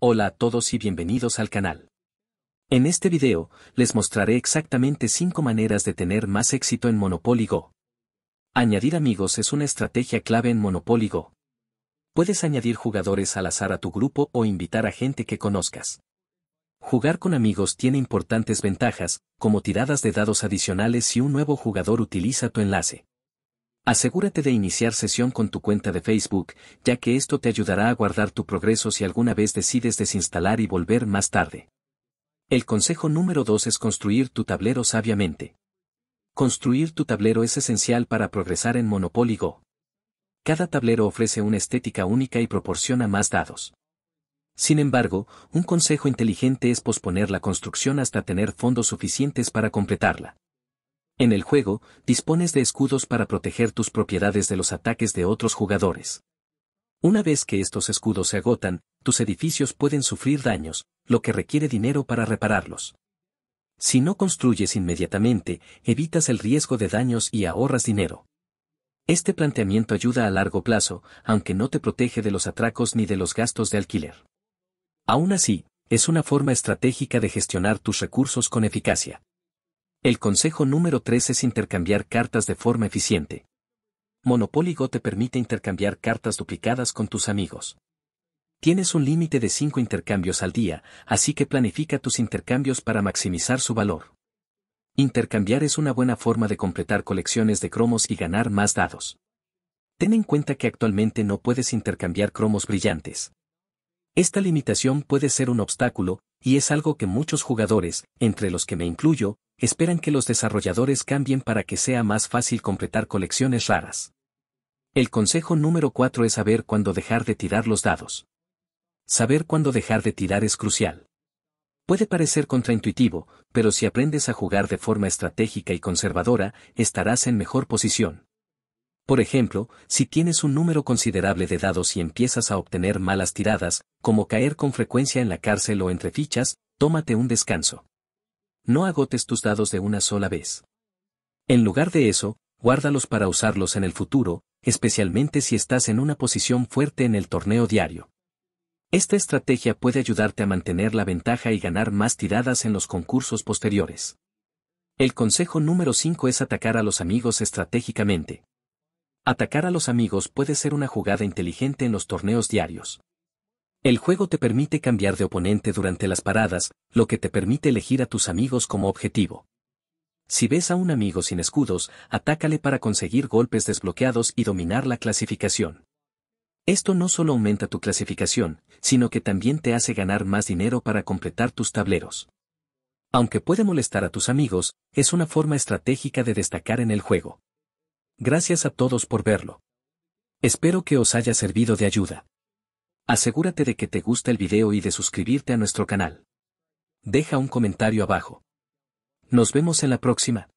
Hola a todos y bienvenidos al canal. En este video, les mostraré exactamente 5 maneras de tener más éxito en Monopoly Go. Añadir amigos es una estrategia clave en Monopoly Go. Puedes añadir jugadores al azar a tu grupo o invitar a gente que conozcas. Jugar con amigos tiene importantes ventajas, como tiradas de dados adicionales si un nuevo jugador utiliza tu enlace. Asegúrate de iniciar sesión con tu cuenta de Facebook, ya que esto te ayudará a guardar tu progreso si alguna vez decides desinstalar y volver más tarde. El consejo número 2 es construir tu tablero sabiamente. Construir tu tablero es esencial para progresar en Monopoly Go. Cada tablero ofrece una estética única y proporciona más dados. Sin embargo, un consejo inteligente es posponer la construcción hasta tener fondos suficientes para completarla. En el juego, dispones de escudos para proteger tus propiedades de los ataques de otros jugadores. Una vez que estos escudos se agotan, tus edificios pueden sufrir daños, lo que requiere dinero para repararlos. Si no construyes inmediatamente, evitas el riesgo de daños y ahorras dinero. Este planteamiento ayuda a largo plazo, aunque no te protege de los atracos ni de los gastos de alquiler. Aún así, es una forma estratégica de gestionar tus recursos con eficacia. El consejo número 3 es intercambiar cartas de forma eficiente. Monopoly te permite intercambiar cartas duplicadas con tus amigos. Tienes un límite de 5 intercambios al día, así que planifica tus intercambios para maximizar su valor. Intercambiar es una buena forma de completar colecciones de cromos y ganar más dados. Ten en cuenta que actualmente no puedes intercambiar cromos brillantes. Esta limitación puede ser un obstáculo, y es algo que muchos jugadores, entre los que me incluyo, esperan que los desarrolladores cambien para que sea más fácil completar colecciones raras. El consejo número 4 es saber cuándo dejar de tirar los dados. Saber cuándo dejar de tirar es crucial. Puede parecer contraintuitivo, pero si aprendes a jugar de forma estratégica y conservadora, estarás en mejor posición. Por ejemplo, si tienes un número considerable de dados y empiezas a obtener malas tiradas, como caer con frecuencia en la cárcel o entre fichas, tómate un descanso no agotes tus dados de una sola vez. En lugar de eso, guárdalos para usarlos en el futuro, especialmente si estás en una posición fuerte en el torneo diario. Esta estrategia puede ayudarte a mantener la ventaja y ganar más tiradas en los concursos posteriores. El consejo número 5 es atacar a los amigos estratégicamente. Atacar a los amigos puede ser una jugada inteligente en los torneos diarios. El juego te permite cambiar de oponente durante las paradas, lo que te permite elegir a tus amigos como objetivo. Si ves a un amigo sin escudos, atácale para conseguir golpes desbloqueados y dominar la clasificación. Esto no solo aumenta tu clasificación, sino que también te hace ganar más dinero para completar tus tableros. Aunque puede molestar a tus amigos, es una forma estratégica de destacar en el juego. Gracias a todos por verlo. Espero que os haya servido de ayuda. Asegúrate de que te gusta el video y de suscribirte a nuestro canal. Deja un comentario abajo. Nos vemos en la próxima.